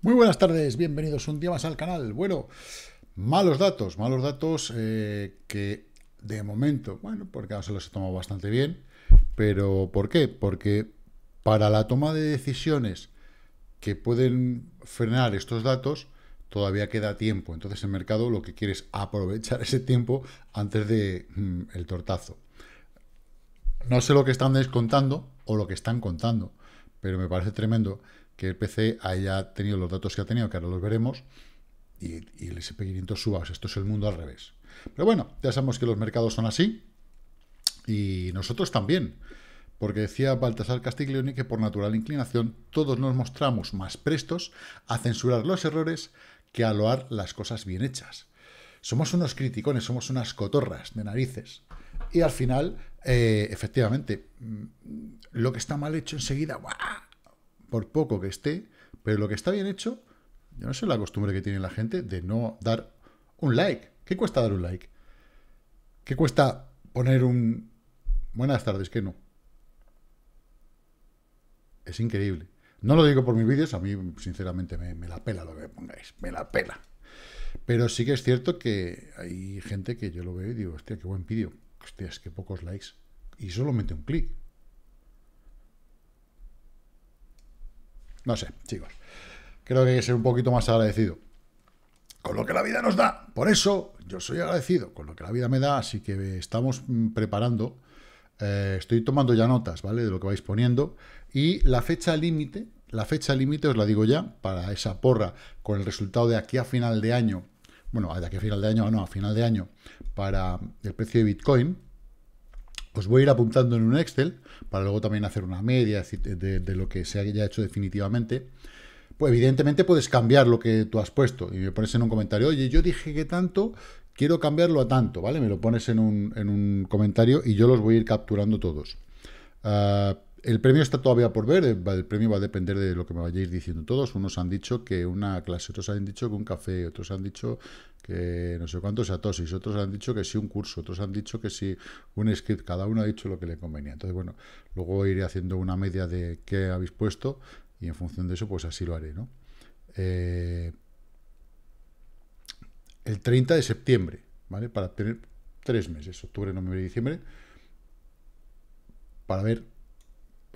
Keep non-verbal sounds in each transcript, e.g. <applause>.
Muy buenas tardes, bienvenidos un día más al canal. Bueno, malos datos, malos datos eh, que de momento, bueno, porque ahora se los he tomado bastante bien, pero ¿por qué? Porque para la toma de decisiones que pueden frenar estos datos, todavía queda tiempo. Entonces el mercado lo que quiere es aprovechar <laughs> ese tiempo antes de mm, el tortazo. No sé lo que están descontando o lo que están contando, pero me parece tremendo que el PC haya tenido los datos que ha tenido, que ahora los veremos, y, el SP500 suba. esto es el mundo al revés. Pero bueno, ya sabemos que los mercados son así, y nosotros también. Porque decía Baltasar Castiglioni que por natural inclinación todos nos mostramos más prestos a censurar los errores que a loar las cosas bien hechas. Somos unos criticones, somos unas cotorras de narices. Y al final eh, efectivamente, mm, lo que está mal hecho enseguida, por poco que esté, pero lo que está bien hecho, yo no sé la costumbre que tiene la gente de no dar un like. ¿Qué cuesta dar un like? ¿Qué cuesta poner un... Buenas tardes, que no. Es increíble. No lo digo por mis vídeos, a mí sinceramente me, me la pela lo que me pongáis, me la pela. Pero sí que es cierto que hay gente que yo lo veo y digo, hostia, qué buen vídeo hostias, qué pocos likes. Y mete un clic. No sé, chicos. Creo que hay que ser un poquito más agradecido. Con lo que la vida nos da. Por eso yo soy agradecido con lo que la vida me da. Así que estamos mm, preparando. Eh, estoy tomando ya notas, ¿vale? De lo que vais poniendo. Y la fecha límite, la fecha límite os la digo ya, para esa porra con el resultado de aquí a final de año bueno, de aquí final de año, ah, no, a final de año, para el precio de Bitcoin, os voy a ir apuntando en un Excel, para luego también hacer una media de, lo que se haya hecho definitivamente. Pues evidentemente puedes cambiar lo que tú has puesto y me pones en un comentario, oye, yo dije que tanto, quiero cambiarlo a tanto, ¿vale? Me lo pones en un, comentario y yo los voy a ir capturando todos. Ah, el premio está todavía por ver, eh, el premio va a depender de lo que me vayáis diciendo todos. Unos han dicho que una clase, otros han dicho que un café, otros han dicho que no sé cuántos tosis, otros han dicho que sí un curso, otros han dicho que sí un script, cada uno ha dicho lo que le convenía. Entonces, bueno, luego iré haciendo una media de qué habéis puesto y en función de eso, pues así lo haré, ¿no? Eh, el 30 de septiembre, ¿vale? Para tener tres meses, octubre, noviembre y diciembre, para ver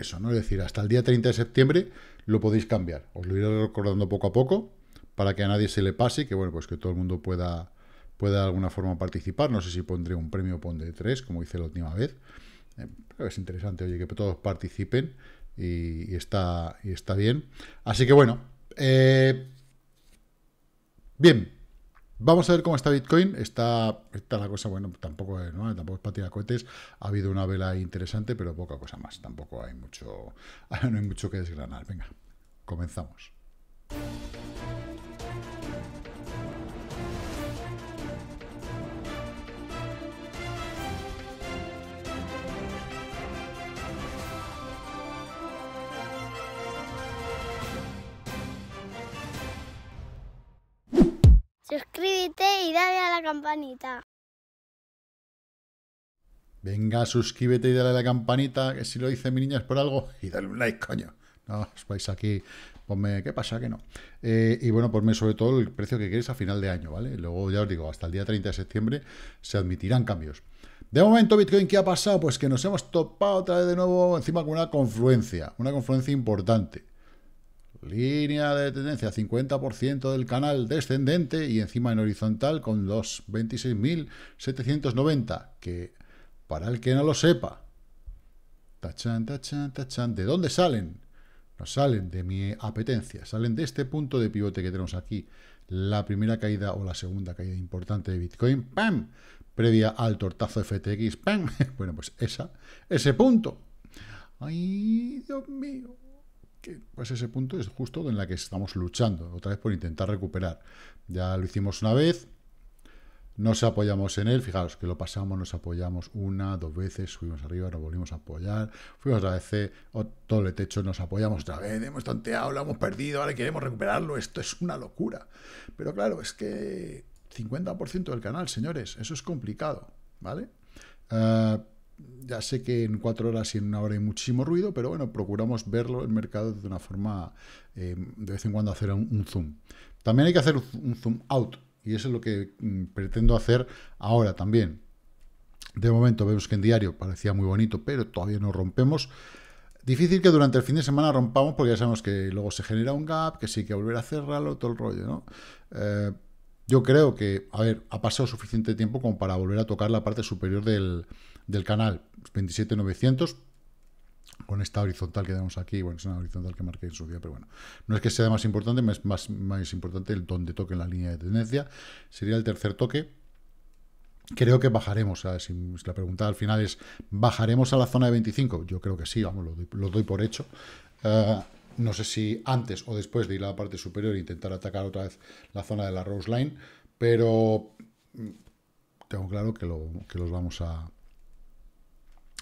eso ¿no? Es decir, hasta el día 30 de septiembre lo podéis cambiar. Os lo iré recordando poco a poco para que a nadie se le pase y que, bueno, pues que todo el mundo pueda, pueda de alguna forma participar. No sé si pondré un premio pondré tres, como hice la última vez. Eh, pero es interesante, oye, que todos participen y, está, y está bien. Así que, bueno, eh, bien, Vamos a ver cómo está Bitcoin. Está, está la cosa, bueno, tampoco es, ¿no? tampoco es cohetes. Ha habido una vela interesante, pero poca cosa más. Tampoco hay mucho, <laughs> no hay mucho que desgranar. Venga, comenzamos. dale a la campanita. Venga, suscríbete y dale a la campanita, que si lo dice mi niña es por algo, y dale un like, coño. No os vais aquí, ponme qué pasa, que no. Eh, y bueno, ponme sobre todo el precio que quieres a final de año, ¿vale? Luego ya os digo, hasta el día 30 de septiembre se admitirán cambios. De momento, Bitcoin, ¿qué ha pasado? Pues que nos hemos topado otra vez de nuevo encima con una confluencia, una confluencia importante. Línea de tendencia 50% del canal descendente y encima en horizontal con los 26.790, que para el que no lo sepa, tachan, tachan, tachan, ¿de dónde salen? No salen de mi apetencia, salen de este punto de pivote que tenemos aquí, la primera caída o la segunda caída importante de Bitcoin, ¡pam! Previa al tortazo FTX, ¡pam! <laughs> Bueno, pues esa, ese punto. ¡Ay, Dios mío! que pues ese punto es justo en la que estamos luchando, otra vez por intentar recuperar. Ya lo hicimos una vez, nos apoyamos en él, fijaros que lo pasamos, nos apoyamos una, dos veces, subimos arriba, nos volvimos a apoyar, fuimos a veces, eh, todo el techo, nos apoyamos otra vez, hemos tonteado, lo hemos perdido, ahora queremos recuperarlo, esto es una locura. Pero claro, es que 50% del canal, señores, eso es complicado, ¿vale? Eh, ya sé que en cuatro horas y en una hora hay muchísimo ruido, pero bueno, procuramos verlo el mercado de una forma, eh, de vez en cuando hacer un, zoom. También hay que hacer un zoom out, y eso es lo que mm, pretendo hacer ahora también. De momento vemos que en diario parecía muy bonito, pero todavía no rompemos. Difícil que durante el fin de semana rompamos, porque ya sabemos que luego se genera un gap, que sí hay que volver a cerrarlo, todo el rollo, ¿no? Eh, yo creo que, a ver, ha pasado suficiente tiempo como para volver a tocar la parte superior del, del canal 27900 con esta horizontal que tenemos aquí, bueno, es una horizontal que marqué en su día, pero bueno, no es que sea más importante, es más, importante el donde toque en la línea de tendencia, sería el tercer toque, Creo que bajaremos, si la pregunta al final es, ¿bajaremos a la zona de 25? Yo creo que sí, vamos, lo doy, por hecho. Eh, no sé si antes o después de ir a la parte superior e intentar atacar otra vez la zona de la Rose Line, pero mm, tengo claro que, lo, que los vamos a,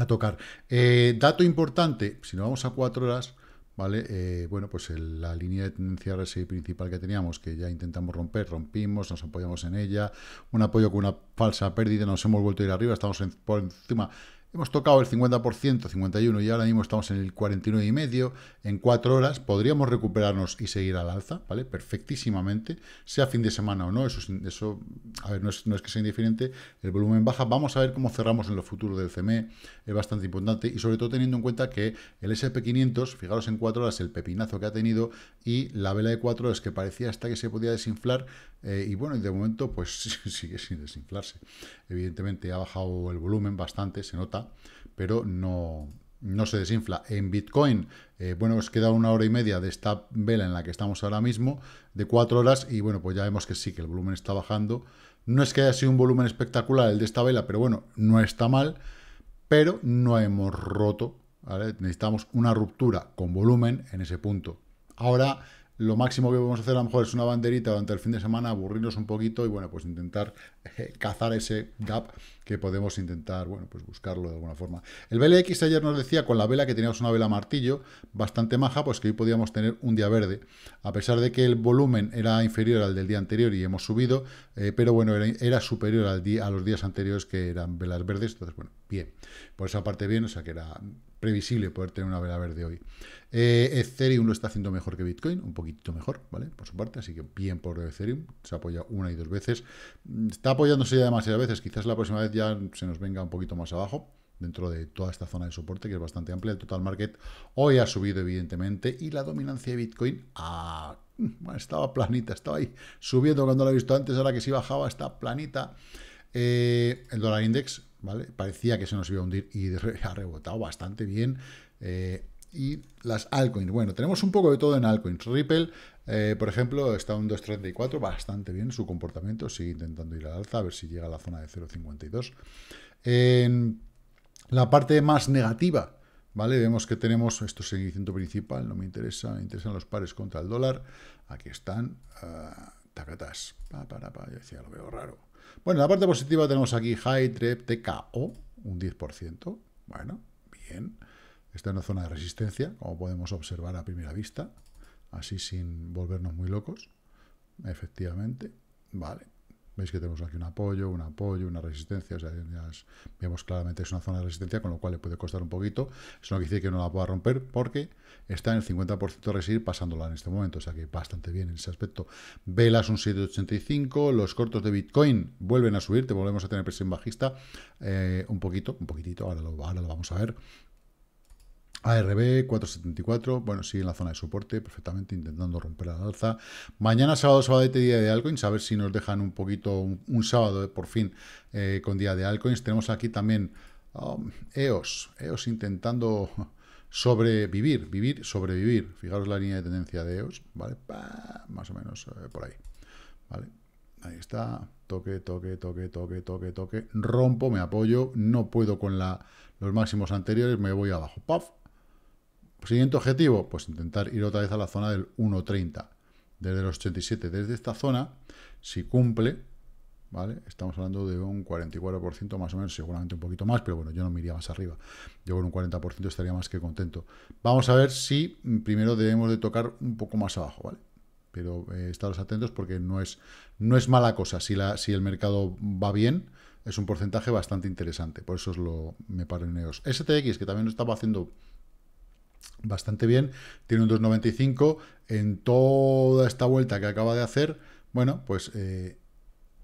a tocar. Eh, dato importante, si nos vamos a cuatro horas, ¿vale? Eh, bueno, pues la línea de tendencia RSI principal que teníamos, que ya intentamos romper, rompimos, nos apoyamos en ella, un apoyo con una falsa pérdida, nos hemos vuelto a ir arriba, estamos por encima Hemos tocado el 50%, 51, y ahora mismo estamos en el 49,5. En 4 horas podríamos recuperarnos y seguir al alza, ¿vale? Perfectísimamente, sea fin de semana o no, eso, a ver, no es, que sea indiferente, el volumen baja. Vamos a ver cómo cerramos en los futuros del CME, es bastante importante, y sobre todo teniendo en cuenta que el SP500, fijaros en 4 horas el pepinazo que ha tenido, y la vela de 4 horas que parecía hasta que se podía desinflar, eh, y bueno, de momento pues <laughs> sigue sin desinflarse. Evidentemente ha bajado el volumen bastante, se nota pero no, no se desinfla. En Bitcoin, eh, bueno, os queda una hora y media de esta vela en la que estamos ahora mismo, de cuatro horas, y bueno, pues ya vemos que sí, que el volumen está bajando. No es que haya sido un volumen espectacular el de esta vela, pero bueno, no está mal, pero no hemos roto, Necesitamos una ruptura con volumen en ese punto. Ahora lo máximo que podemos hacer a lo mejor es una banderita durante el fin de semana, aburrirnos un poquito y bueno, pues intentar eh, cazar ese gap que podemos intentar, bueno, pues buscarlo de alguna forma. El BLX ayer nos decía con la vela que teníamos una vela martillo bastante maja, pues que hoy podíamos tener un día verde, a pesar de que el volumen era inferior al del día anterior y hemos subido, eh, pero bueno, era, superior al día, a los días anteriores que eran velas verdes, entonces bueno, bien. Por esa parte bien, o sea que era previsible poder tener una vela verde hoy. Eh, Ethereum lo está haciendo mejor que Bitcoin, un poquito mejor, ¿vale? Por su parte, así que bien por Ethereum, se apoya una y dos veces. Mm, está apoyándose ya demasiadas veces, quizás la próxima vez ya se nos venga un poquito más abajo, dentro de toda esta zona de soporte que es bastante amplia. El total market hoy ha subido evidentemente y la dominancia de Bitcoin ah, mm, estaba planita, estaba ahí subiendo cuando lo he visto antes, ahora que sí bajaba está planita. Eh, el dólar index Parecía que se nos iba a hundir y <laughs> ha rebotado bastante bien. Eh, y las altcoins. Bueno, tenemos un poco de todo en altcoins. Ripple, eh, por ejemplo, está un 2.34, bastante bien su comportamiento. Sigue intentando ir al alza, a ver si llega a la zona de 0.52. En la parte más negativa, ¿vale? Vemos que tenemos, esto es el principal, no me interesa, me interesan los pares contra el dólar. Aquí están, ah, tacatas, pa, pa, lo veo raro. Bueno, en la parte positiva tenemos aquí High Trep TKO, un 10%. Bueno, bien. Está en una zona de resistencia, como podemos observar a primera vista. Así sin volvernos muy locos. Efectivamente. Vale. Veis que tenemos aquí un apoyo, un apoyo, una resistencia. sea, vemos claramente que es una zona de resistencia, con lo cual le puede costar un poquito. Eso no quiere decir que no la pueda romper porque está en el 50% de resistir pasándola en este momento. O sea que bastante bien en ese aspecto. Velas un 7,85. Los cortos de Bitcoin vuelven a subir. Te volvemos a tener presión bajista eh, un poquito, un poquitito. Ahora lo, ahora lo vamos a ver. ARB 474, bueno, sigue en la zona de soporte, perfectamente intentando romper la alza. Mañana sábado, sábado de día de altcoins, a ver si nos dejan un poquito, un, sábado eh, por fin eh, con día de altcoins. Tenemos aquí también um, EOS, EOS intentando sobrevivir, vivir, sobrevivir. Fijaros la línea de tendencia de EOS, ¿vale? más o menos eh, por ahí, ¿vale? Ahí está, toque, toque, toque, toque, toque, toque, rompo, me apoyo, no puedo con la, los máximos anteriores, me voy abajo, ¡paf! Siguiente objetivo, pues intentar ir otra vez a la zona del 1.30, desde los 87. Desde esta zona, si cumple, ¿vale? Estamos hablando de un 44% más o menos, seguramente un poquito más, pero bueno, yo no me iría más arriba. Yo con un 40% estaría más que contento. Vamos a ver si mm, primero debemos de tocar un poco más abajo, ¿vale? Pero eh, estaros atentos porque no es, no es mala cosa. Si, la, si el mercado va bien, es un porcentaje bastante interesante. Por eso es lo, me paro en EOS. STX, que también lo estaba haciendo bastante bien. Tiene un 2,95. En toda esta vuelta que acaba de hacer, bueno, pues eh,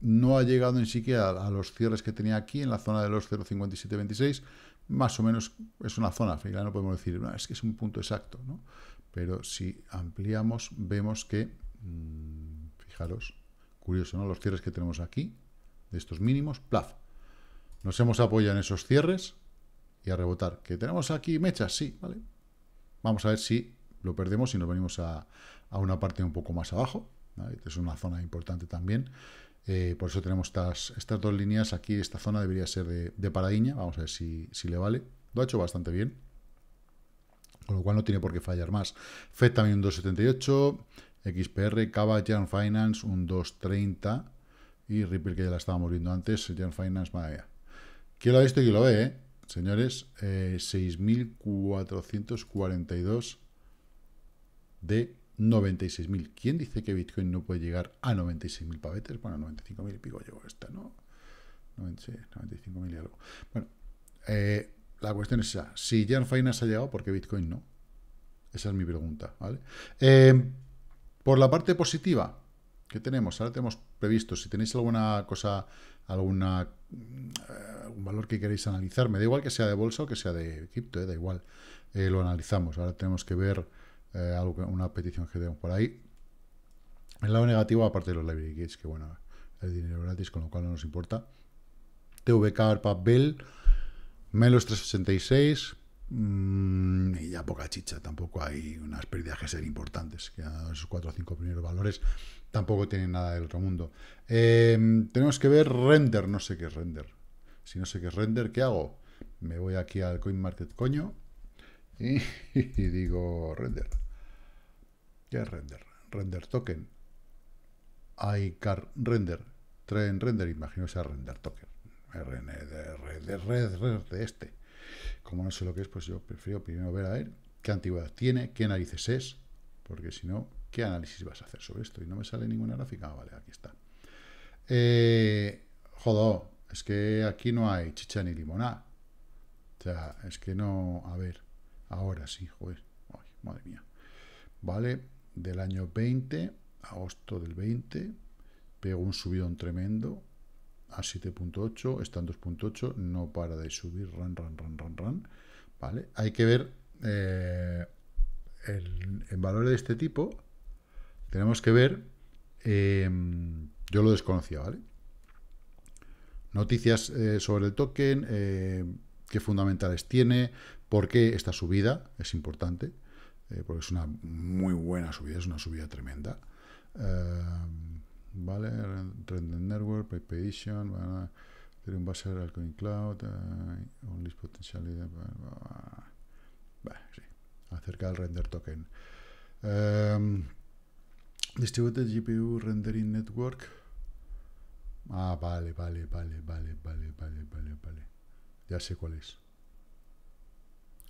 no ha llegado ni siquiera a, los cierres que tenía aquí en la zona de los 0,5726. Más o menos es una zona, final no podemos decir, ah, es que es un punto exacto, ¿no? Pero si ampliamos, vemos que, mm, fijaros, curioso, ¿no? Los cierres que tenemos aquí, de estos mínimos, plaf. Nos hemos apoyado en esos cierres y a rebotar. ¿Que tenemos aquí mechas? Sí, ¿vale? Vamos a ver si lo perdemos y nos venimos a, una parte un poco más abajo. Es una zona importante también. Eh, por eso tenemos estas, estas, dos líneas aquí. Esta zona debería ser de, de paradiña. Vamos a ver si, le vale. Lo ha hecho bastante bien. Con lo cual no tiene por qué fallar más. FED también un 2.78. XPR, Cava, Jan Finance un 2.30. Y Ripple que ya la estábamos viendo antes. Jan Finance, madre Quiero esto y lo ve? Eh? señores, 6.442 eh, de 96.000. ¿Quién dice que Bitcoin no puede llegar a 96.000 pavetes? Bueno, 95.000 y pico llegó esta, ¿no? 95.000 y algo. Bueno, eh, la cuestión es esa. Si Jan Fainas ha llegado, ¿por qué Bitcoin no? Esa es mi pregunta, ¿vale? Eh, por la parte positiva, ¿Qué tenemos? Ahora tenemos previsto, si tenéis alguna cosa, alguna eh, algún valor que queréis analizar, me da igual que sea de bolsa o que sea de cripto, eh, da igual, eh, lo analizamos. Ahora tenemos que ver una petición que tenemos por ahí. El lado negativo, aparte de los library gates, que bueno, el dinero gratis, con lo cual no nos importa. TVK, Arpa, Bell, menos 366, Mm, y ya poca chicha, tampoco hay unas pérdidas que ser importantes, que esos 4 o 5 primeros valores tampoco tienen nada del otro mundo. Em, tenemos que ver render, no sé qué es render. Si no sé qué es render, ¿qué hago? Me voy aquí al CoinMarket coño <laughs> y, digo render. ¿Qué es render? Render token. hay car render. Tren render, imagino que sea render token. RN de, de, de este como no sé lo que es, pues yo prefiero primero ver a ver qué antigüedad tiene, qué narices es, porque si no, ¿qué análisis vas a hacer sobre esto? Y no me sale ninguna gráfica. Ah, vale, aquí está. Eh, es que aquí no hay chicha ni limonada. O sea, es que no... A ver, ahora sí, joder. madre mía. Vale, del año 20, agosto del 20, pego un subidón tremendo a 7.8, está en 2.8, no para de subir, ran, ran, ran, ran, ran. ¿Vale? Hay que ver eh, el, valor de este tipo, tenemos que ver, em, yo lo desconocía, ¿vale? Noticias eh, sobre el token, eh, qué fundamentales tiene, por qué esta subida es importante, porque es una muy buena subida, es una subida tremenda. Em, ¿vale? Render Network, paypedition, van a tener un base al Coin Cloud, uh, un list sí, acerca del render token. Em, Distributed GPU Rendering Network. Ah, vale, vale, vale, vale, vale, vale, vale, vale. Ya sé cuál es.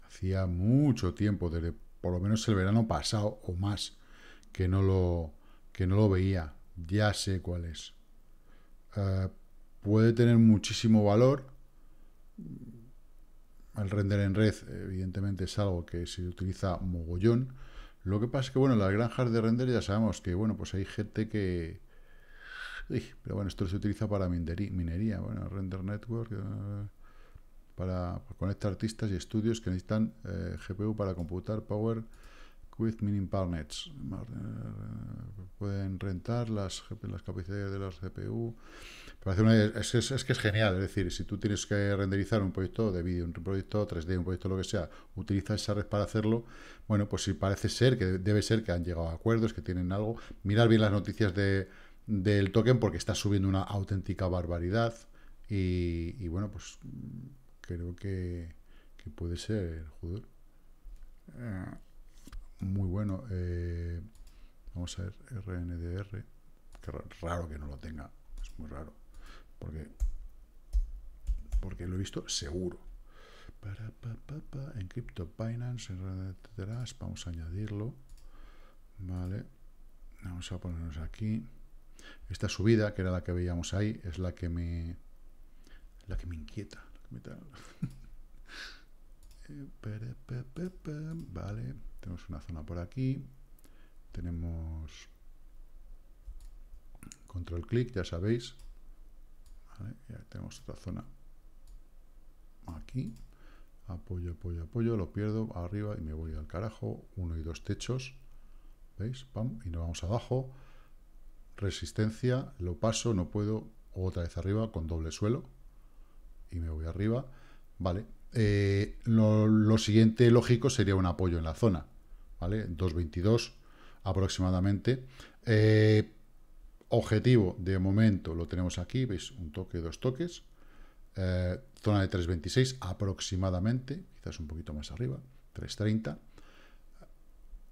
Hacía mucho tiempo, desde por lo menos el verano pasado o más, que no lo, que no lo veía. Ya sé cuál es. Eh, puede tener muchísimo valor. El render en red, evidentemente, es algo que se utiliza mogollón. Lo que pasa es que, bueno, las granjas de render ya sabemos que, bueno, pues hay gente que... pero bueno, esto se utiliza para minería. Bueno, render network... Eh, para, conectar artistas y estudios que necesitan eh, GPU para computar, power, with mini partners. Eh, pueden rentar las, las capacidades de las CPU. es, que es genial, es decir, si tú tienes que renderizar un proyecto de vídeo, un proyecto 3D, un proyecto lo que sea, utiliza esa red para hacerlo, bueno, pues si parece ser que debe ser que han llegado a acuerdos, que tienen algo, mirar bien las noticias de, del token porque está subiendo una auténtica barbaridad y, bueno, pues creo que, puede ser jugador. Eh, muy bueno. Eh, vamos a ver, RNDR. raro que no lo tenga. Es muy raro. Porque, porque lo he visto seguro. Para, pa, pa, en Crypto Binance, vamos a añadirlo. Vale. Vamos a ponernos aquí. Esta subida, que era la que veíamos ahí, es la que me. La que me inquieta. Vale. Tenemos una zona por aquí. Tenemos control clic, ya sabéis. ya tenemos otra zona aquí. Apoyo, apoyo, apoyo, lo pierdo arriba y me voy al carajo. Uno y dos techos. ¿Veis? Pam, y nos vamos abajo. Resistencia, lo paso, no puedo. Otra vez arriba con doble suelo. Y me voy arriba. Vale, eh, lo, siguiente lógico sería un apoyo en la zona, ¿vale? 2.22 aproximadamente. Eh, objetivo, de momento, lo tenemos aquí, veis, un toque, dos toques. Eh, zona de 3.26 aproximadamente, quizás un poquito más arriba, 3.30.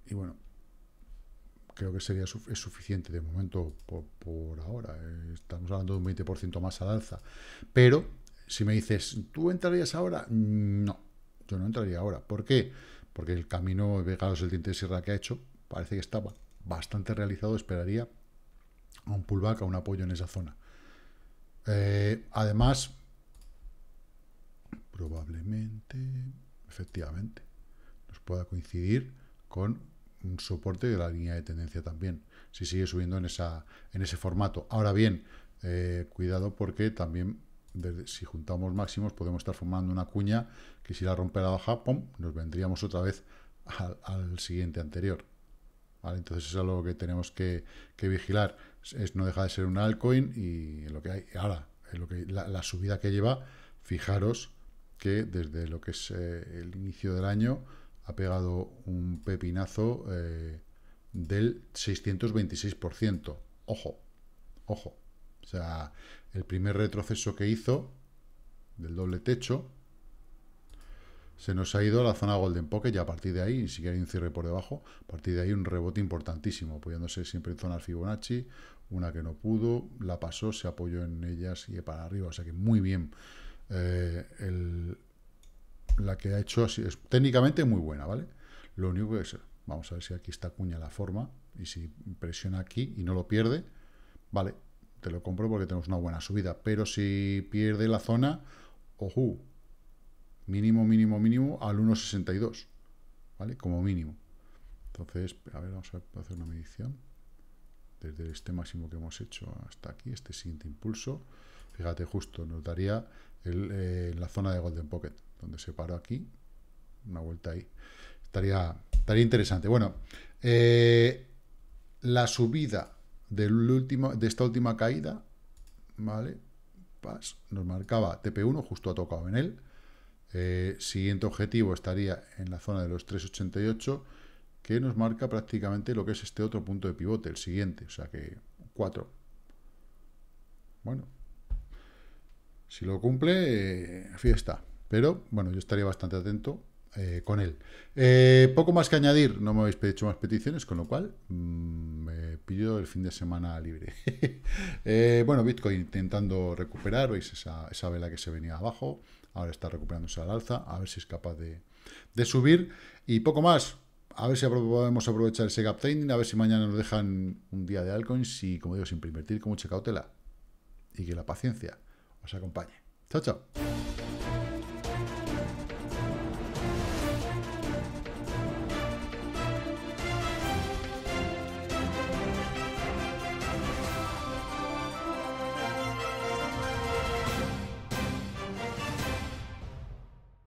Y bueno, creo que sería es suficiente de momento por, ahora. estamos hablando de un 20% más al alza. Pero si me dices, ¿tú entrarías ahora? Mm, no, yo no entraría ahora. ¿Por qué? Porque el camino Vegados el diente de sierra que ha hecho parece que estaba bastante realizado. Esperaría a un pullback, a un apoyo en esa zona. Eh, además, probablemente, efectivamente, nos pueda coincidir con un soporte de la línea de tendencia también, si sigue subiendo en, esa, en ese formato. Ahora bien, eh, cuidado porque también si juntamos máximos, podemos estar formando una cuña que si la rompe la baja, nos vendríamos otra vez al, siguiente anterior. Entonces eso es algo que tenemos que, vigilar. Es, no deja de ser un altcoin y lo que hay ahora, lo que, la, subida que lleva, fijaros que desde lo que es eh, el inicio del año ha pegado un pepinazo eh, del 626%. Ojo, ojo. O sea, el primer retroceso que hizo del doble techo se nos ha ido a la zona Golden Pocket y a partir de ahí, ni siquiera hay un cierre por debajo, a partir de ahí un rebote importantísimo, apoyándose siempre en zona Fibonacci, una que no pudo, la pasó, se apoyó en ella y para arriba, o sea que muy bien. Eh, la que ha hecho así, es técnicamente muy buena, ¿vale? Lo único que es, vamos a ver si aquí está cuña la forma y si presiona aquí y no lo pierde, vale, te lo compro porque tenemos una buena subida. Pero si pierde la zona, ojo, mínimo, mínimo, mínimo al 1,62, ¿vale? Como mínimo. Entonces, a ver, vamos a hacer una medición. Desde este máximo que hemos hecho hasta aquí, este siguiente impulso, fíjate, justo nos daría eh, la zona de Golden Pocket, donde se paró aquí, una vuelta ahí. Estaría, estaría interesante. Bueno, eh, la subida último, de esta última caída, ¿vale? nos marcaba TP1, justo ha tocado en él. Eh, siguiente objetivo estaría en la zona de los 3,88, que nos marca prácticamente lo que es este otro punto de pivote, el siguiente, o sea que 4. Bueno, si lo cumple, eh, fiesta. Pero, bueno, yo estaría bastante atento eh, con él. Eh, poco más que añadir, no me habéis hecho más peticiones, con lo cual mm, me pido el fin de semana libre. <laughs> Eh, bueno, Bitcoin intentando recuperar, veis esa, vela que se venía abajo, ahora está recuperándose al alza, a ver si es capaz de, subir. Y poco más, a ver si podemos aprovechar ese gap training, a ver si mañana nos dejan un día de altcoins y, como digo, sin invertir con mucha cautela y que la paciencia os acompañe. Chao, chao.